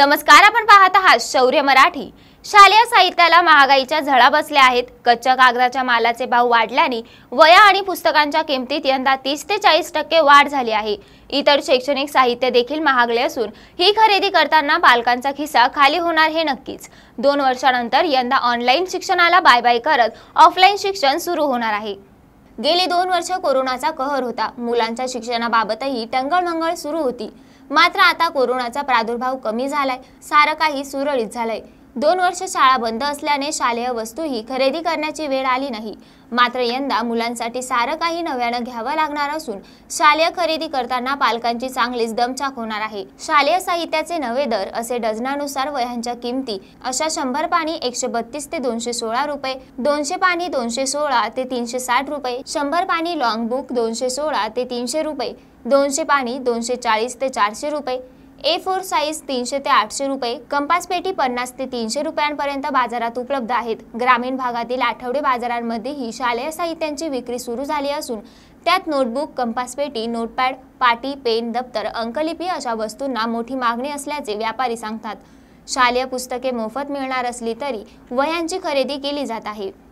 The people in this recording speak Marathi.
नमस्कार आपण पाहत आहात शौर्य मराठी शालेय साहित्याला महागाईच्या झळा बसल्या आहेत कच्च्या कागदाच्या मालाचे भाव वाढल्याने वया आणि पुस्तकांच्या किमतीत यंदा तीस ते चाळीस टक्के वाढ झाली आहे इतर शैक्षणिक साहित्य देखील महागले असून ही खरेदी करताना पालकांचा खिस्सा खाली होणार हे नक्कीच दोन वर्षानंतर यंदा ऑनलाईन शिक्षणाला बाय बाय करत ऑफलाईन शिक्षण सुरू होणार आहे गेली दोन वर्ष कोरोनाचा कहर होता मुलांच्या शिक्षणाबाबतही टंगळमंगळ सुरू होती मात्र आता कोरोनाचा प्रादुर्भाव कमी झालाय सारं काही सुरळीत झालंय दोन वर्ष शाळा बंद असल्याने शालेय वस्तूही खरेदी करण्याची वेळ आली नाही मात्र यंदा मुलांसाठी सारं काही नव्यानं घ्यावं लागणार असून शालेय खरेदी करताना पालकांची चांगलीच दमचाक होणार आहे शालेय साहित्याचे नवे दर असे डझनानुसार वह्यांच्या किमती अशा शंभर पाणी एकशे बत्तीस ते दोनशे सोळा रुपये दोनशे पाणी दोनशे सोळा ते तीनशे साठ रुपये शंभर पाणी लॉंग बुक दोनशे सोळा ते तीनशे रुपये दोनशे पाणी दोनशे चाळीस ते चारशे रुपये ए फोर साईज तीनशे ते आठशे रुपये कंपास पेटी पन्नास ते तीनशे रुपयांपर्यंत बाजारात उपलब्ध आहेत ग्रामीण भागातील आठवडे बाजारांमध्येही शालेय साहित्यांची विक्री सुरू झाली असून त्यात नोटबुक कंपास पेटी नोटपॅड पाटी पेन दप्तर अंकलिपी अशा वस्तूंना मोठी मागणी असल्याचे व्यापारी सांगतात शालेय पुस्तके मोफत मिळणार असली तरी वह्यांची खरेदी केली जात आहे